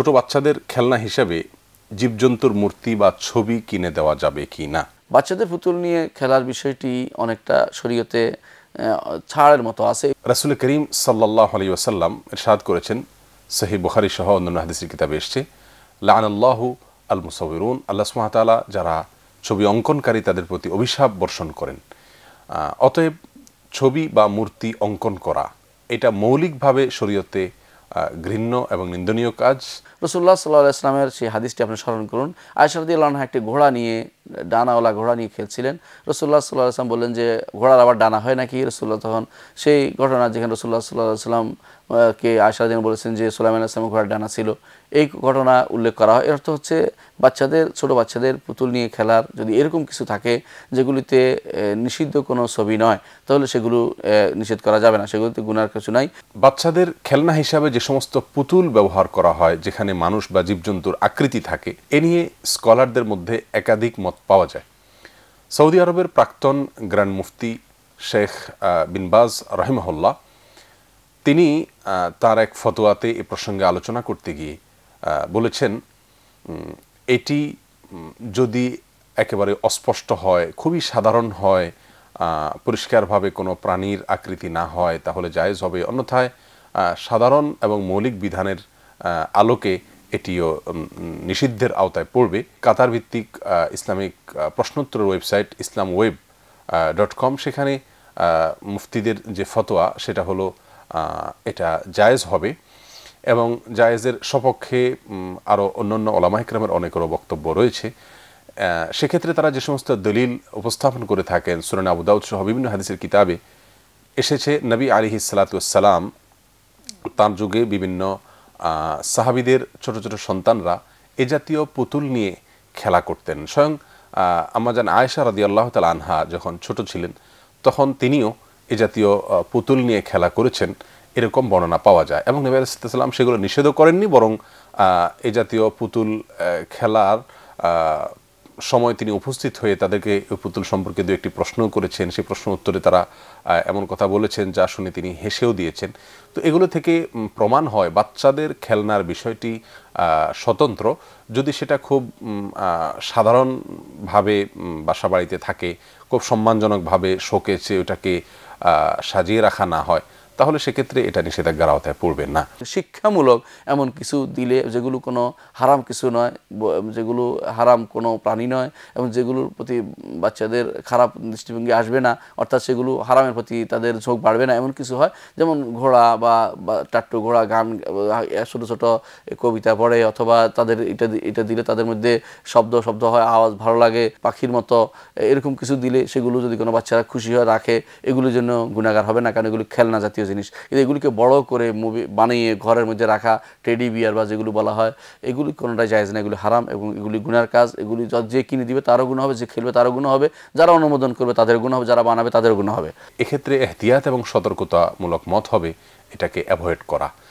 ছোট বাচ্চাদের খেলনা হিসাবে জীবজন্তুর মূর্তি বা ছবি কিনে দেওয়া যাবে কি না বাচ্চাদের পুতুল নিয়ে খেলার বিষয়টি অনেকটা শরীয়তে ছাড়ের মতো আছে রাসুল করিম সাল্লাহ আলী ওসাল্লাম সাদ করেছেন সহি বুখারি সহ অন্যান্য হাদিসের কিতাবে এসছে লানাল্লাহু আল মুসাউরুন আল্লাহ সুমাতালা যারা ছবি অঙ্কনকারী তাদের প্রতি অভিশাপ বর্ষণ করেন অতএব ছবি বা মূর্তি অঙ্কন করা এটা মৌলিকভাবে শরীয়তে ঘৃণ্য এবং নিন্দনীয় কাজ রসুল্লাহ সাল্লাহ ইসলামের সেই হাদিসটি আপনি স্মরণ করুন আয়সারদুল্লাহ একটি ঘোড়া নিয়ে ডানাওয়ালা ঘোড়া নিয়ে খেলছিলেন রসুল্লাহ সাল্লাহ আসলাম বললেন যে ঘোড়ার আবার ডানা হয় নাকি রসুল্লাহ তখন সেই ঘটনা যেখানে রসুল্লাহ সাল্লাহ আশা দিন বলেছেন যে সোলাম আসলাম ঘোড়ার ডানা ছিল এই ঘটনা উল্লেখ করা হয় এর অর্থ হচ্ছে বাচ্চাদের ছোট বাচ্চাদের পুতুল নিয়ে খেলার যদি এরকম কিছু থাকে যেগুলিতে নিষিদ্ধ কোনো ছবি নয় তাহলে সেগুলো নিষেধ করা যাবে না সেগুলিতে গুনার কিছু নাই বাচ্চাদের খেলনা হিসাবে যে সমস্ত পুতুল ব্যবহার করা হয় যেখানে মানুষ বা জীবজন্তুর আকৃতি থাকে এ নিয়ে স্কলারদের মধ্যে একাধিক মত পাওয়া যায় সৌদি আরবের প্রাক্তন গ্র্যান্ড মুফতি শেখ বিনবাজ রহিমহল্লা তিনি তার এক ফতোয়াতে এ প্রসঙ্গে আলোচনা করতে গিয়ে বলেছেন এটি যদি একেবারে অস্পষ্ট হয় খুবই সাধারণ হয় পরিষ্কারভাবে কোনো প্রাণীর আকৃতি না হয় তাহলে জায়েজ হবে অন্যথায় সাধারণ এবং মৌলিক বিধানের আলোকে এটিও নিষিদ্ধের আওতায় পড়বে কাতার ভিত্তিক ইসলামিক প্রশ্নোত্তর website Islam web dot com সেখানে মুফতিদের যে ফতোয়া সেটা হলো এটা জায়েজ হবে এবং জায়েজের সপক্ষে আরও অন্যান্য ওলামাহিক্রামের অনেকেরও বক্তব্য রয়েছে সেক্ষেত্রে তারা যে সমস্ত দলিল উপস্থাপন করে থাকেন সুরেন আবুদাউদ সহ বিভিন্ন হাদিসের কিতাবে এসেছে নবী আলিহি তার যুগে বিভিন্ন সাহাবিদের ছোট ছোট সন্তানরা এ জাতীয় পুতুল নিয়ে খেলা করতেন স্বয়ং আমাজান আয়েশা রাদি আল্লাহ তাল আনহা যখন ছোট ছিলেন তখন তিনিও এ জাতীয় পুতুল নিয়ে খেলা করেছেন এরকম বর্ণনা পাওয়া যায় এবং নবী আলাইসাল্লাম সেগুলো নিষেধও করেননি বরং এ জাতীয় পুতুল খেলার সময় তিনি উপস্থিত হয়ে তাদেরকে পুতুল সম্পর্কে দু একটি প্রশ্নও করেছেন সেই প্রশ্ন উত্তরে তারা এমন কথা বলেছেন যা শুনে তিনি হেসেও দিয়েছেন তো এগুলো থেকে প্রমাণ হয় বাচ্চাদের খেলনার বিষয়টি স্বতন্ত্র যদি সেটা খুব সাধারণভাবে বাসা বাড়িতে থাকে খুব সম্মানজনকভাবে শোকেছে ওটাকে সাজিয়ে রাখা না হয় তাহলে সেক্ষেত্রে এটা নিষেধাজ্ঞার আওতায় পড়বে না শিক্ষামূলক এমন কিছু দিলে যেগুলো কোনো হারাম কিছু নয় যেগুলো হারাম কোনো প্রাণী নয় এবং যেগুলোর প্রতি বাচ্চাদের খারাপ দৃষ্টিভঙ্গি আসবে না অর্থাৎ সেগুলো হারামের প্রতি তাদের ঝোঁক বাড়বে না এমন কিছু হয় যেমন ঘোড়া বা টাট্টু ঘোড়া গান ছোটো ছোটো কবিতা পড়ে অথবা তাদের এটা এটা দিলে তাদের মধ্যে শব্দ শব্দ হয় আওয়াজ ভালো লাগে পাখির মতো এরকম কিছু দিলে সেগুলো যদি কোনো বাচ্চারা খুশি হয় রাখে এগুলোর জন্য গুণাগার হবে না কারণ এগুলো খেলনা জাতীয় জিনিস কিন্তু এগুলিকে বড় করে মুভি বানিয়ে ঘরের মধ্যে রাখা টেডি বিয়ার বা যেগুলো বলা হয় এগুলি কোনোটাই যায় না এগুলি হারাম এবং এগুলি গুণার কাজ এগুলি যে কিনে দিবে তারও গুণ হবে যে খেলবে তারও গুণ হবে যারা অনুমোদন করবে তাদের গুণ হবে যারা বানাবে তাদের গুণ হবে এক্ষেত্রে এহতিয়াত এবং সতর্কতামূলক মত হবে এটাকে অ্যাভয়েড করা